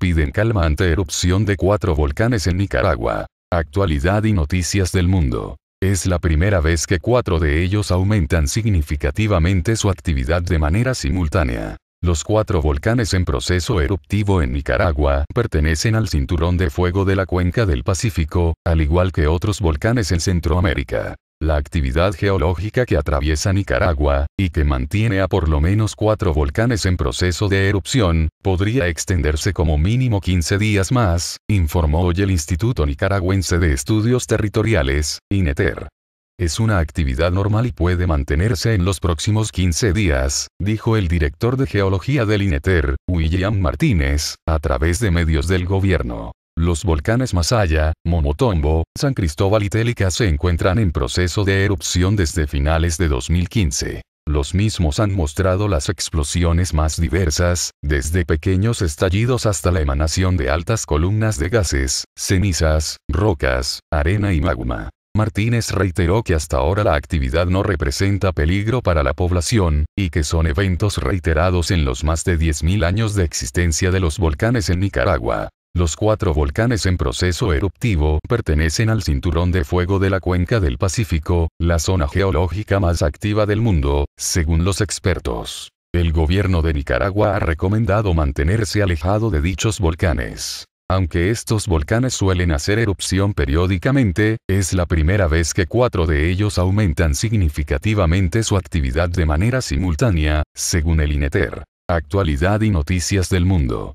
piden calma ante erupción de cuatro volcanes en Nicaragua. Actualidad y noticias del mundo. Es la primera vez que cuatro de ellos aumentan significativamente su actividad de manera simultánea. Los cuatro volcanes en proceso eruptivo en Nicaragua pertenecen al cinturón de fuego de la cuenca del Pacífico, al igual que otros volcanes en Centroamérica. La actividad geológica que atraviesa Nicaragua, y que mantiene a por lo menos cuatro volcanes en proceso de erupción, podría extenderse como mínimo 15 días más, informó hoy el Instituto Nicaragüense de Estudios Territoriales, INETER. Es una actividad normal y puede mantenerse en los próximos 15 días, dijo el director de geología del INETER, William Martínez, a través de medios del gobierno. Los volcanes Masaya, Momotombo, San Cristóbal y Telica se encuentran en proceso de erupción desde finales de 2015. Los mismos han mostrado las explosiones más diversas, desde pequeños estallidos hasta la emanación de altas columnas de gases, cenizas, rocas, arena y magma. Martínez reiteró que hasta ahora la actividad no representa peligro para la población, y que son eventos reiterados en los más de 10.000 años de existencia de los volcanes en Nicaragua. Los cuatro volcanes en proceso eruptivo pertenecen al cinturón de fuego de la cuenca del Pacífico, la zona geológica más activa del mundo, según los expertos. El gobierno de Nicaragua ha recomendado mantenerse alejado de dichos volcanes. Aunque estos volcanes suelen hacer erupción periódicamente, es la primera vez que cuatro de ellos aumentan significativamente su actividad de manera simultánea, según el INETER. Actualidad y noticias del mundo.